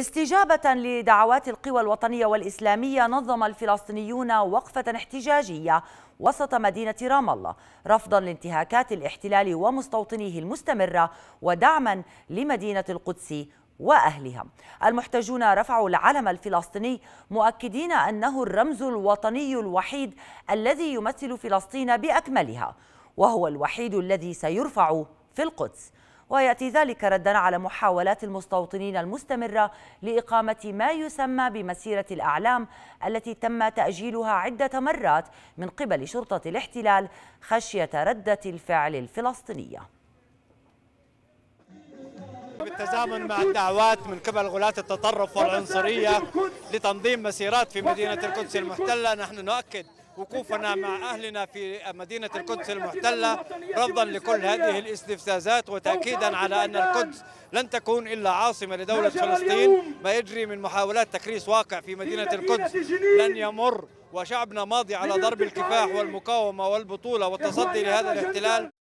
استجابة لدعوات القوى الوطنية والإسلامية نظم الفلسطينيون وقفة احتجاجية وسط مدينة رام الله رفضا لانتهاكات الاحتلال ومستوطنيه المستمرة ودعما لمدينة القدس وأهلها المحتجون رفعوا العلم الفلسطيني مؤكدين أنه الرمز الوطني الوحيد الذي يمثل فلسطين بأكملها وهو الوحيد الذي سيرفع في القدس ويأتي ذلك ردا على محاولات المستوطنين المستمرة لإقامة ما يسمى بمسيرة الأعلام التي تم تأجيلها عدة مرات من قبل شرطة الاحتلال خشية ردة الفعل الفلسطينية بالتزامن مع الدعوات من قبل غلاة التطرف والعنصرية لتنظيم مسيرات في مدينة القدس المحتلة نحن نؤكد وقوفنا مع أهلنا في مدينة القدس المحتلة رفضا لكل هذه الاستفزازات وتأكيدا على أن القدس لن تكون إلا عاصمة لدولة فلسطين ما يجري من محاولات تكريس واقع في مدينة القدس لن يمر وشعبنا ماضي على ضرب الكفاح والمقاومة والبطولة والتصدي لهذا الاحتلال